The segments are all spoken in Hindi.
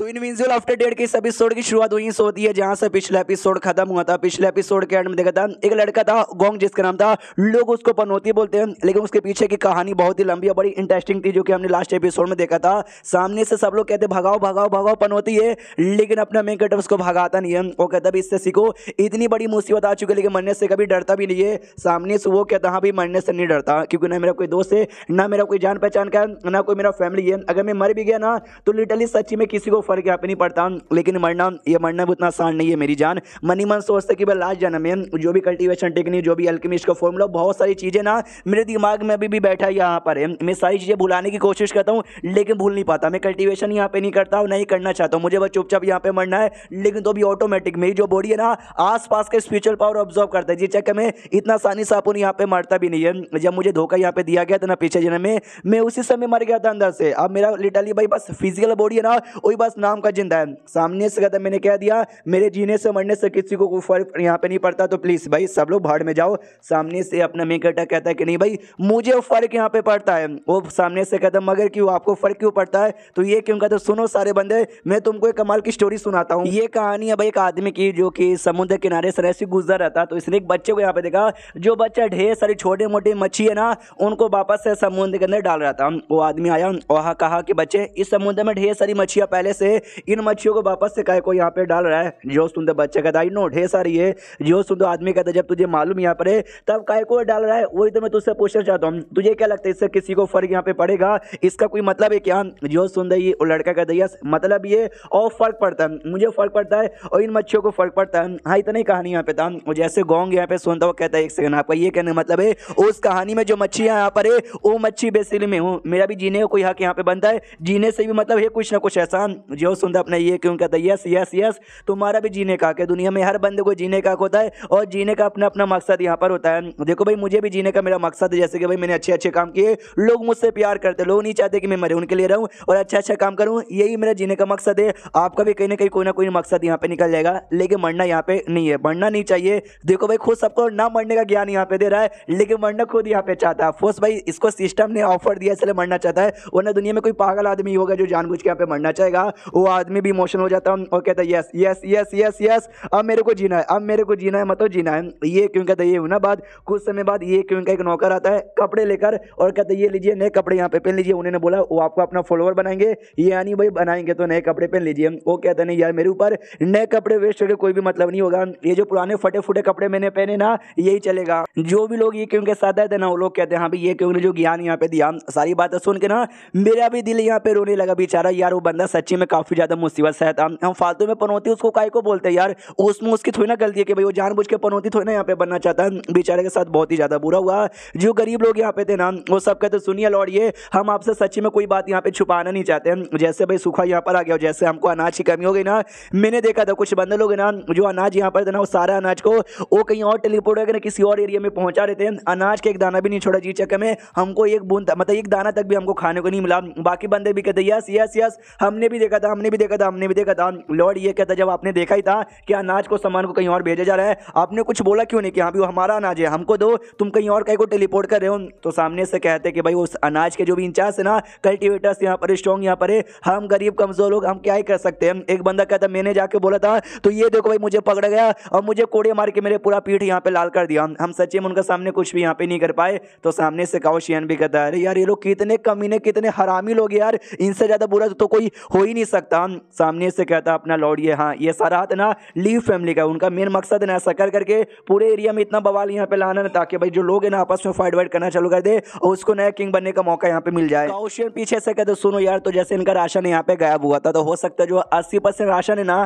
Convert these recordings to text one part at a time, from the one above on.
तो इनविजिबल आफ्टर डेट के इस एपिसोड की शुरुआत वहीं से होती है जहां से पिछला एपिसोड खत्म हुआ था पिछले एपिसोड के एंड में देखा था एक लड़का था गोंग जिसका नाम था लोग उसको पनौती बोलते हैं लेकिन उसके पीछे की कहानी बहुत ही लंबी और बड़ी इंटरेस्टिंग थी जो कि हमने लास्ट एपिसोड में देखा था सामने से सब लोग कहते भगाओ भगाओ भगाओ पनौती है लेकिन अपना मेन कटर उसको भगाता नहीं है वो कहता भी इससे सीखो इतनी बड़ी मुसीबत आ चुकी है लेकिन मरने से कभी डरता भी नहीं है सामने से वो कहता हाँ भाई मरने से नहीं डरता क्योंकि ना मेरा कोई दोस्त है ना मेरा कोई जान पहचान का ना कोई मेरा फैमिली है अगर मैं मर भी गया ना तो लिटरली सच्ची में किसी को पढ़ के आप नहीं पढ़ता हूँ लेकिन मरना ये मरना भी उतना आसान नहीं है मेरी जान मनी मन सोचते कि भाई लास्ट जन्म में जो भी कल्टिवेशन टेक्निक जो भी अल्केमिस्ट का फॉर्मूला बहुत सारी चीज़ें ना मेरे दिमाग में अभी भी बैठा है यहाँ पर है मैं सारी चीज़ें भुलाने की कोशिश करता हूँ लेकिन भूल नहीं पाता मैं कल्टिवेशन यहाँ पे नहीं करता हूँ नहीं करना चाहता हूँ मुझे बस चुपचाप यहाँ पर मरना है लेकिन तो भी ऑटोमेटिक मेरी जो बॉडी है ना आसपास के स्पिरिचुअल पावर ऑब्जर्व करता है जिस चक्कर में इतना आसानी से अपन यहाँ पर मरता भी नहीं है जब मुझे धोखा यहाँ पे दिया गया था ना पीछे जन्म में मैं उसी समय मर गया था अंदर से अब मेरा लिटरली भाई बस फिजिकल बॉडी है ना वही बस नाम का जिंदा है सामने से कदम मैंने कह दिया मेरे जीने से मरने से किसी को कोई फर्क यहाँ पे नहीं पड़ता तो प्लीज़ भाई सब लोग भाड़ में जाओ सामने से अपना मेकटा कहता है कि नहीं भाई मुझे फ़र्क यहाँ पे पड़ता है वो सामने से कदम मगर क्यों आपको फ़र्क क्यों पड़ता है तो ये क्यों कहते सुनो सारे बंदे मैं तुमको एक कमाल की स्टोरी सुनाता हूँ ये कहानी है भाई एक आदमी की जो कि समुद्र किनारे से रहसी गुजर रहा था तो इसने एक बच्चे को यहाँ पे देखा जो बच्चा ढेर सारी छोटे मोटे मच्छी है ना उनको वापस से समुद्र के अंदर डाल रहा था वो आदमी आया वहाँ कहा कि बच्चे इस समुद्र में ढेर सारी मछियाँ पहले से है इन मच्छियों को वापस से काय को यहाँ पे डाल रहा है जो सुंदर बच्चा का दाई नो ढेर सारी है जो सुंदर आदमी कहता जब तुझे मालूम यहाँ पर है तब काय को डाल रहा है वही तो मैं तुझसे पूछना चाहता हूँ तुझे क्या लगता है इससे किसी को फर्क यहाँ पे पड़ेगा इसका कोई मतलब है क्या जो सुंदर ये लड़का कहता है मतलब ये और फर्क पड़ता है मुझे फर्क पड़ता है और इन मच्छियों को फर्क पड़ता है हाँ इतना ही कहानी यहाँ पे था जैसे गोंग यहाँ पे सुनता हुआ कहता है एक सेकंड आपका ये कहने मतलब है उस कहानी में जो मच्छी यहाँ पर है वो मच्छी बेसिल में हूँ मेरा भी जीने का कोई हक यहाँ पे बनता है जीने से भी मतलब है कुछ ना कुछ ऐसा जो और सुनता अपना ये क्यों कहता है यस यस यस तुम्हारा भी जीने का है दुनिया में हर बंदे को जीने का होता है और जीने का अपना अपना मकसद यहाँ पर होता है देखो भाई मुझे भी जीने का मेरा मकसद है जैसे कि भाई मैंने अच्छे अच्छे काम किए लोग मुझसे प्यार करते लोग नहीं चाहते कि मैं मरे उनके लिए रहूँ और अच्छा अच्छा काम करूँ यही मेरा जीने का मकसद है आपका भी कहीं ना कहीं कोई ना कोई मकसद यहाँ पर निकल जाएगा लेकिन मरना यहाँ पर नहीं है मरना नहीं चाहिए देखो भाई खुद सबको ना मरने का ज्ञान यहाँ पर दे रहा है लेकिन मरना खुद यहाँ पे चाहता है फोर्स भाई इसको सिस्टम ने ऑफर दिया इसलिए मरना चाहता है वरना दुनिया में कोई पागल आदमी होगा जो जानबूझ के यहाँ पर मरना चाहेगा वो आदमी भी इमोशनल हो जाता है और कहता है yes yes yes yes yes अब मेरे को जीना है अब मेरे को जीना है मतलब जीना है ये क्यों कहता है ये होना बाद कुछ समय बाद ये क्यों का एक नौकर आता है कपड़े लेकर और कहता है ये लीजिए नए कपड़े यहाँ पे पहन लीजिए उन्होंने बोला वो आपको अपना फॉलोअर बनाएंगे यानी भाई बनाएंगे तो नए कपड़े पहन लीजिए वो कहता नहीं यार मेरे ऊपर नए कपड़े वेस्ट करके कोई भी मतलब नहीं होगा ये जो पुराने फटे फूटे कपड़े मैंने पहने ना यही चलेगा जो भी लोग ये क्यों के साथ आए ना वो लोग कहते हैं हाँ ये क्यों ने जो ज्ञान यहाँ पे दिया सारी बातें सुन के ना मेरा भी दिल यहाँ पे रोने लगा बेचारा यार वो बंदा सच्ची में काफ़ी ज़्यादा मुसीबत शायद हम फालतू में पनौती उसको काय को बोलते हैं यार उसमें उसकी थोड़ी ना गलती है कि भाई वो जानबूझ के पनौती थोड़ी ना यहाँ पे बनना चाहता है बेचारे के साथ बहुत ही ज़्यादा बुरा हुआ जो गरीब लोग यहाँ पे थे ना वो सब कहते सुनिए लौट ये हम आपसे सच्ची में कोई बात यहाँ पे छुपाना नहीं चाहते हैं जैसे भाई सूखा यहाँ पर आ गया जैसे हमको अनाज की कमी हो गई ना मैंने देखा था कुछ बंदे लोग ना जो अनाज यहाँ पर थे ना वो सारा अनाज को वो कहीं और टेलीपोर्ट होकर किसी और एरिया में पहुँचा रहे थे अनाज का एक दाना भी नहीं छोड़ा जी चक्कर में हमको एक बूंद मतलब एक दाना तक भी हमको खाने को नहीं मिला बाकी बंदे भी कहते यस यस यस हमने भी देखा देखा था हमने भी देखा था हमने भी देखा था लॉर्ड ये कहता जब आपने देखा ही था कि अनाज को सामान को कहीं और भेजा जा रहा है आपने कुछ बोला क्यों नहीं कि हाँ भी वो हमारा अनाज है हमको दो तुम कहीं और कहीं को टेलीपोर्ट कर रहे हो तो सामने से कहते हैं कि भाई उस अनाज के जो भी इंचार्ज है ना कल्टिवेटर्स यहाँ पर स्ट्रॉन्ग यहाँ पर है हम गरीब कमजोर लोग हम क्या ही कर सकते हैं एक बंदा कहता मैंने जाके बोला था तो ये देखो भाई मुझे पकड़ गया और मुझे कोड़े मार के मेरे पूरा पीठ यहाँ पे लाल कर दिया हम सच्चे में उनका सामने कुछ भी यहाँ पे नहीं कर पाए तो सामने से काओशियन भी कहता है अरे यार ये लोग कितने कमीने कितने हरामी लोग यार इनसे ज़्यादा बुरा तो कोई हो ही नहीं सकता सामने से कहता अपना लॉर्ड ये हाँ ये सारा ना लीव फैमिली का उनका मेन मकसद है ना ऐसा कर करके पूरे एरिया में इतना बवाल यहाँ पे लाना ना ताकि भाई जो लोग है ना आपस में फाइट वाइट करना चालू कर दे और उसको नया किंग बनने का मौका यहाँ पे मिल जाए ओशियन पीछे से कहते सुनो यार तो जैसे इनका राशन यहाँ पे गायब हुआ था तो हो सकता जो अस्सी राशन है ना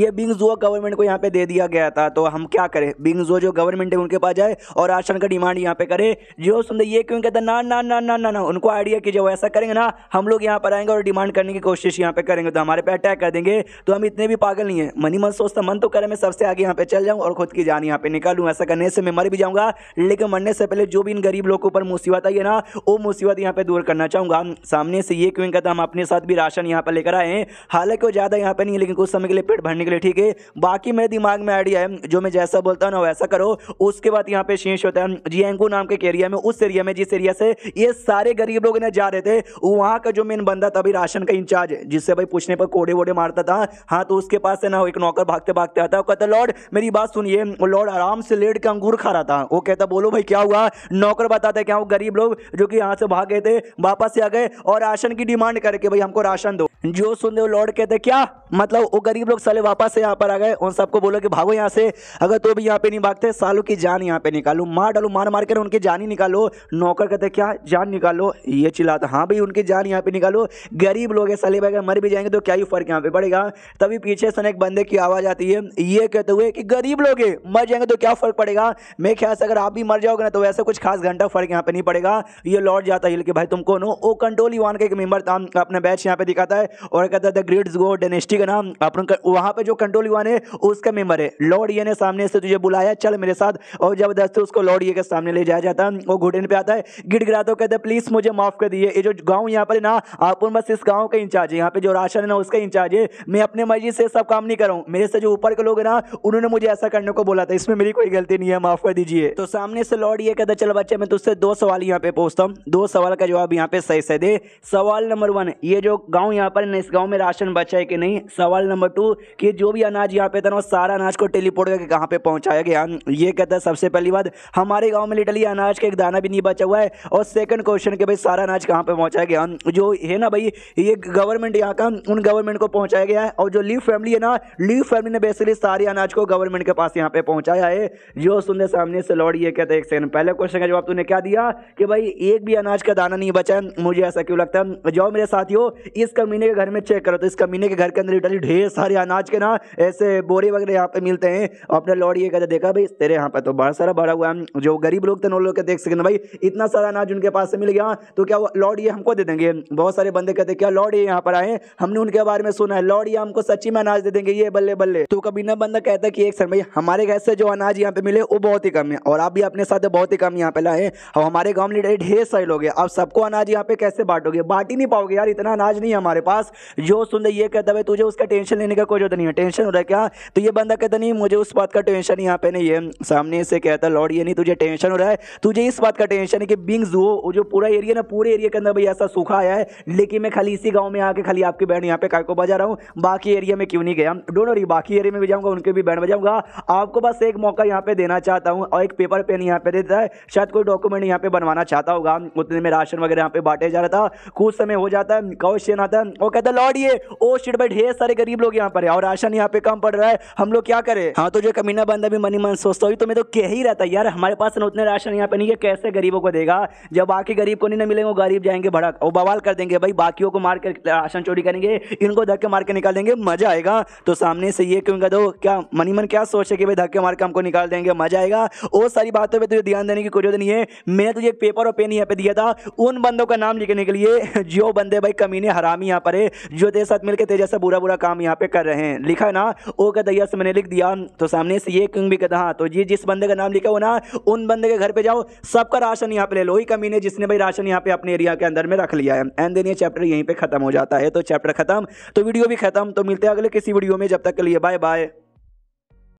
ये बिंग जुआ गवर्नमेंट को यहाँ पे दे दिया गया था तो हम क्या करें बिंग जो गवर्नमेंट है उनके पास जाए और राशन का डिमांड यहाँ पे करे जो सुनते ये क्यों कहते ना ना ना ना ना उनको आइडिया कि जो ऐसा करेंगे ना हम लोग यहाँ पर आएंगे और डिमांड करने की कोशिश यहाँ पे करेंगे तो हमारे पे अटैक कर देंगे तो हम इतने भी पागल नहीं है मनी मन सोचता मन तो करे मैं सबसे आगे यहाँ पे चल जाऊँ और खुद की जान यहाँ पे निकालू ऐसा करने से मैं मर भी जाऊँगा लेकिन मरने से पहले जो भी इन गरीब लोगों पर मुसीबत आई है ना वो मुसीबत यहाँ पे दूर करना चाहूँगा सामने से ये क्यों कहता हम अपने साथ भी राशन यहाँ पर लेकर आए हालांकि वो ज़्यादा यहाँ पर नहीं है लेकिन कुछ समय के लिए पेट भरने के लिए ठीक है बाकी मेरे दिमाग में आइडिया है जो मैं जैसा बोलता हूँ ना वैसा करो उसके बाद यहाँ पे शेष होता है जी एंकू नाम के एरिया में उस एरिया में जिस एरिया से ये सारे गरीब लोग इन्हें जा रहे थे वहाँ का जो मेन बंदा था अभी राशन का इंचार्ज है जिससे भाई पूछने पर कोड़े वोड़े मारता था हाँ तो उसके पास से ना एक नौकर भागते भागते आता है कहता लॉर्ड मेरी बात सुनिए लॉर्ड आराम से लेट के अंगूर खा रहा था वो कहता बोलो भाई क्या हुआ नौकर बताता है क्या वो गरीब लोग जो कि यहाँ से भाग गए थे वापस से आ गए और राशन की डिमांड करके भाई हमको राशन दो जो सुन रहे हो लॉर्ड कहते क्या मतलब वो गरीब लोग साले वापस से यहाँ पर आ गए उन सबको बोलो कि भागो यहाँ से अगर तो भी यहाँ पे नहीं भागते सालों की जान यहाँ पे निकालो मार डालो मार मार कर उनकी जान ही निकालो नौकर कहते क्या जान निकालो ये चिल्लाता हाँ भाई उनकी जान यहाँ पे निकालो गरीब लोग है साले भाई अगर मर भी जाएंगे तो क्या ही फर्क यहाँ पे पड़ेगा तभी पीछे से एक बंदे की आवाज़ आती है ये कहते हुए कि गरीब लोग है मर जाएंगे तो क्या फर्क पड़ेगा मेरे ख्याल से अगर आप भी मर जाओगे ना तो वैसे कुछ खास घंटा फर्क यहाँ पे नहीं पड़ेगा ये लौट जाता है कि भाई तुम कौन हो ओ कंट्रोल वन का एक मेम्बर था अपने बैच यहाँ पे दिखाता है और कहता है द ग्रेट गो डेनेस्टी का नाम अपन वहाँ पर जो कंट्रोल युवा है उसका मेम्बर है लॉर्ड ये ने सामने से तुझे बुलाया चल मेरे साथ और जबरदस्ती उसको लॉर्ड ये के सामने ले जाया जाता है वो घुटन पे आता है गिड़ गिराता कहता है प्लीज़ मुझे माफ़ कर दिए ये जो गाँव यहाँ पर ना आप बस इस गाँव का इंचार्ज है यहाँ पे जो राशन है ना उसका इंचार्ज है मैं अपने मर्जी से सब काम नहीं कर मेरे से जो ऊपर के लोग हैं ना उन्होंने मुझे ऐसा करने को बोला था इसमें मेरी कोई गलती नहीं है माफ़ कर दीजिए तो सामने से लॉर्ड ये कहता चल बच्चे मैं तुझसे दो सवाल यहाँ पे पूछता हूँ दो सवाल का जवाब यहाँ पे सही से दे सवाल नंबर वन ये जो गाँव यहाँ पर पर इस गाँव में राशन बचा है कि नहीं सवाल नंबर टू कि जो भी अनाज यहाँ पे था ना सारा अनाज को टेलीपोर्ट करके कहाँ पे पहुंचाया गया ये कहता है सबसे पहली बात हमारे गाँव में लिटली अनाज का एक दाना भी नहीं बचा हुआ है और सेकंड क्वेश्चन के भाई सारा अनाज कहाँ पे पहुँचाया गया जो है ना भाई ये गवर्नमेंट यहाँ का उन गवर्नमेंट को पहुँचाया गया है और जो लीव फैमिली है ना लीव फैमिली ने बेसिकली सारे अनाज को गवर्नमेंट के पास यहाँ पे पहुँचाया है जो सुनने सामने से लौट ये कहते हैं एक सेकंड पहले क्वेश्चन का जवाब तूने क्या दिया कि भाई एक भी अनाज का दाना नहीं बचा मुझे ऐसा क्यों लगता है जाओ मेरे साथियों इस कमीने के घर में चेक करो तो इस कमीने के घर के अंदर इटली ढेर सारे अनाज के ना ऐसे बोरे वगैरह यहाँ पे मिलते हैं अपने लॉर्ड ये कहते देखा भाई तेरे यहाँ पे तो बड़ा सारा भरा हुआ है जो गरीब लोग थे उन लोग के देख सकें भाई इतना सारा अनाज उनके पास से मिल गया तो क्या लॉर्ड ये हमको दे देंगे बहुत सारे बंदे कहते क्या लॉर्ड ये यहाँ पर आए हमने उनके बारे में सुना है लॉर्ड ये हमको सच्ची में अनाज दे देंगे ये बल्ले बल्ले तो कभी ना बंदा कहता है कि एक सर भाई हमारे घर से जो अनाज यहाँ पे मिले वो बहुत ही कम है और आप भी अपने साथ बहुत ही कम यहाँ पे लाए और हमारे गाँव में ढेर सारे लोग हैं आप सबको अनाज यहाँ पे कैसे बांटोगे बांट ही नहीं पाओगे यार इतना अनाज नहीं है हमारे पास पास जो सुन ये कहता है तुझे उसका टेंशन लेने का कोई जरूरत नहीं है टेंशन हो रहा है क्या तो ये बंदा कहता नहीं मुझे उस बात का टेंशन यहाँ पे नहीं है सामने से कहता लॉर्ड ये नहीं तुझे टेंशन हो रहा है तुझे इस बात का टेंशन है कि बिंग्स वो जो पूरा एरिया ना पूरे एरिया के अंदर भाई ऐसा सूखा आया है लेकिन मैं खाली इसी गाँव में आके खाली आपके बैंड यहाँ पे काको बजा रहा हूँ बाकी एरिया में क्यों नहीं गया डोट वरी बाकी एरिया में भी जाऊँगा उनके भी बैंड बजाऊंगा आपको बस एक मौका यहाँ पे देना चाहता हूँ और एक पेपर पेन यहाँ पे देता है शायद कोई डॉक्यूमेंट यहाँ पे बनवाना चाहता होगा उतने में राशन वगैरह यहाँ पे बांटे जा रहा था कुछ समय हो जाता है कौशन आता है वो कहता है लॉर्ड ये ओ शिट भाई ढेर सारे गरीब लोग यहाँ पर है और राशन यहाँ पे कम पड़ रहा है हम लोग क्या करें हाँ तो जो कमीना बंद अभी मनी मन सोचता हुई तो मैं तो कह ही रहता यार हमारे पास ना उतने राशन यहाँ पे नहीं है कैसे गरीबों को देगा जब बाकी गरीब को नहीं मिलेंगे वो गरीब जाएंगे भड़क और बवाल कर देंगे भाई बाकी को मार कर राशन चोरी करेंगे इनको धक्के मार के निकाल देंगे मजा आएगा तो सामने से ये क्यों कह दो क्या मनी मन क्या सोचे कि भाई धक्के मार के हमको निकाल देंगे मजा आएगा वो सारी बातों पर तुझे ध्यान देने की जरूरत नहीं है मैंने तुझे एक पेपर और पेन यहाँ पे दिया था उन बंदों का नाम लिखने के लिए जो बंदे भाई कमीने हरामी यहाँ पर पर है जो तेरे साथ मिलकर तेरे जैसा बुरा बुरा काम यहाँ पे कर रहे हैं लिखा है ना ओ का दैया से मैंने लिख दिया तो सामने से ये किंग भी कहता हाँ तो जी जिस बंदे का नाम लिखा हो ना उन बंदे के घर पर जाओ सबका राशन यहाँ पे ले लो ही कमी ने जिसने भाई राशन यहाँ पे अपने एरिया के अंदर में रख लिया है एंड देन ये चैप्टर यहीं पर खत्म हो जाता है तो चैप्टर खत्म तो वीडियो भी खत्म तो मिलते हैं अगले किसी वीडियो में जब तक के लिए बाय बाय